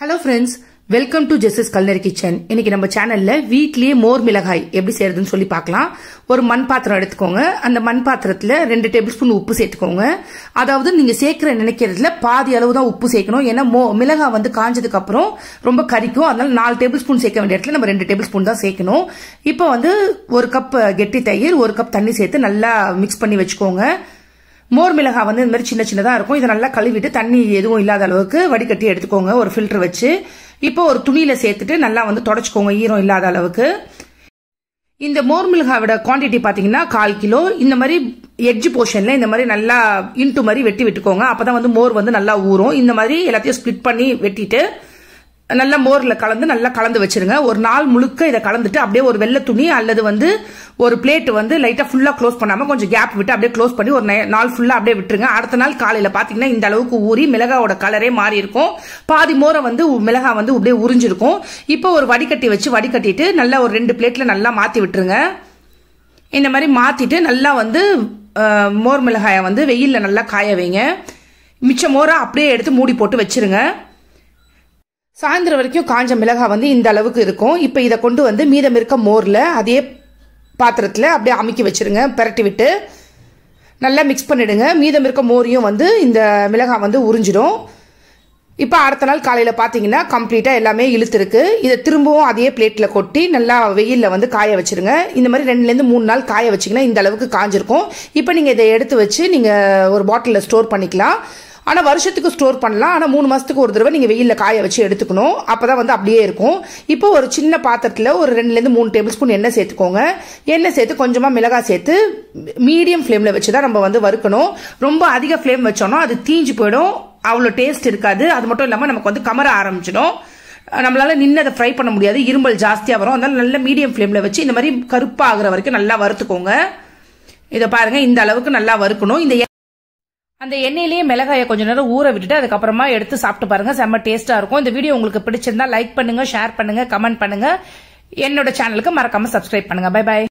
hello friends welcome to Jesse's culinary kitchen இன்னைக்கு நம்ம சேனல்ல வீட்லயே மோர் மிளகாய் எப்படி செய்யறதுன்னு சொல்லி பார்க்கலாம் ஒரு மண் பாத்திரம் எடுத்துக்கோங்க அந்த மண் பாத்திரத்துல ரெண்டு டேபிள் ஸ்பூன் உப்பு சேர்த்துக்கோங்க அதாவது நீங்க சேர்க்கிற நினைக்கிறதுல பாதி அளவு தான் உப்பு சேர்க்கணும் ஏன்னா மோ மிளகாய் வந்து காஞ்சதுக்கு அப்புறம் ரொம்ப கறிக்கும் அதனால நாலு டேபிள் ஸ்பூன் சேர்க்க வேண்டிய இடத்துல நம்ம ரெண்டு டேபிள் ஸ்பூன் தான் சேர்க்கணும் இப்போ வந்து ஒரு கப் கெட்டி தயிர் ஒரு கப் தண்ணி சேர்த்து நல்லா மிக்ஸ் பண்ணி வச்சுக்கோங்க மோர் மிளகாய் வந்து இந்த மாதிரி சின்ன சின்னதாக இருக்கும் இதை நல்லா கழுவிட்டு தண்ணி எதுவும் இல்லாத அளவுக்கு வடிகட்டி எடுத்துக்கோங்க ஒரு ஃபில்டர் வச்சு இப்போ ஒரு துணியில் சேர்த்துட்டு நல்லா வந்து தொடச்சிக்கோங்க ஈரம் இல்லாத அளவுக்கு இந்த மோர் மிளகாவோட குவான்டிட்டி பார்த்தீங்கன்னா கால் கிலோ இந்த மாதிரி எட்ஜ் போர்ஷனில் இந்த மாதிரி நல்லா இன்ட்டு மாதிரி வெட்டி விட்டுக்கோங்க அப்போ தான் வந்து மோர் வந்து நல்லா ஊறும் இந்த மாதிரி எல்லாத்தையும் ஸ்ப்ளிட் பண்ணி வெட்டிட்டு நல்லா மோரில் கலந்து நல்லா கலந்து வச்சிருங்க ஒரு நாள் முழுக்க இதை கலந்துட்டு அப்படியே ஒரு வெள்ளை துணி அல்லது வந்து ஒரு பிளேட் வந்து லைட்டாக ஃபுல்லாக க்ளோஸ் பண்ணாமல் கொஞ்சம் கேப் விட்டு அப்படியே க்ளோஸ் பண்ணி ஒரு நாள் ஃபுல்லாக அப்படியே விட்டுருங்க அடுத்த நாள் காலையில் பார்த்தீங்கன்னா இந்த அளவுக்கு ஊறி மிளகாவோட கலரே மாறி இருக்கும் பாதி மோரை வந்து மிளகா வந்து அப்படியே உறிஞ்சிருக்கும் இப்போ ஒரு வடிகட்டி வச்சு வடிகட்டிட்டு நல்லா ஒரு ரெண்டு பிளேட்ல நல்லா மாற்றி விட்டுருங்க இந்த மாதிரி மாத்திட்டு நல்லா வந்து மோர் மிளகாயை வந்து வெயிலில் நல்லா காய வைங்க மிச்ச மோரை அப்படியே எடுத்து மூடி போட்டு வச்சிருங்க சாயந்தரம் வரைக்கும் காஞ்ச மிளகாய் வந்து இந்த அளவுக்கு இருக்கும் இப்போ இதை கொண்டு வந்து மீதம் இருக்க மோரில் அதே பாத்திரத்தில் அப்படியே அமுக்கி வச்சுருங்க பரட்டி விட்டு நல்லா மிக்ஸ் பண்ணிவிடுங்க மீதம் இருக்க மோரையும் வந்து இந்த மிளகாய் வந்து உறிஞ்சிடும் இப்போ அடுத்த நாள் காலையில் பார்த்தீங்கன்னா கம்ப்ளீட்டாக எல்லாமே இழுத்துருக்கு இதை திரும்பவும் அதே பிளேட்டில் கொட்டி நல்லா வெயிலில் வந்து காய வச்சுருங்க இந்த மாதிரி ரெண்டுலேருந்து மூணு நாள் காய வச்சிங்கன்னா இந்த அளவுக்கு காஞ்சிருக்கும் இப்போ நீங்கள் இதை எடுத்து வச்சு நீங்கள் ஒரு பாட்டிலில் ஸ்டோர் பண்ணிக்கலாம் ஆனால் வருஷத்துக்கு ஸ்டோர் பண்ணலாம் ஆனால் மூணு மாதத்துக்கு ஒரு தடவை நீங்கள் வெயிலில் காய வச்சு எடுத்துக்கணும் அப்போ தான் வந்து அப்படியே இருக்கும் இப்போ ஒரு சின்ன பாத்திரத்தில் ஒரு ரெண்டுலேருந்து மூணு டேபிள் ஸ்பூன் எண்ணெய் சேர்த்துக்கோங்க எண்ணெய் சேர்த்து கொஞ்சமாக மிளகாய் சேர்த்து மீடியம் ஃப்ளேமில் வச்சு தான் நம்ம வந்து வறுக்கணும் ரொம்ப அதிக ஃப்ளேம் வச்சோம்னா அது தீஞ்சு போயிடும் அவ்வளோ டேஸ்ட் இருக்காது அது மட்டும் இல்லாமல் நமக்கு வந்து கமர ஆரம்பிச்சிடும் நம்மளால் நின்று அதை ஃப்ரை பண்ண முடியாது இரும்பல் ஜாஸ்தியாக வரும் அதனால நல்ல மீடியம் ஃப்ளேமில் வச்சு இந்த மாதிரி கருப்பாகிற வரைக்கும் நல்லா வறுத்துக்கோங்க இதை பாருங்கள் இந்த அளவுக்கு நல்லா வறுக்கணும் இந்த அந்த எண்ணெயிலேயே மிளகாயை கொஞ்ச நேரம் ஊற விட்டுட்டு அதுக்கப்புறமா எடுத்து சாப்பிட்டு பாருங்க செம்ம டேஸ்டா இருக்கும் இந்த வீடியோ உங்களுக்கு பிடிச்சிருந்தா லைக் பண்ணுங்க ஷேர் பண்ணுங்க கமெண்ட் பண்ணுங்க என்னோட சேனலுக்கு மறக்காம சப்ஸ்கிரைப் பண்ணுங்க பை பாய்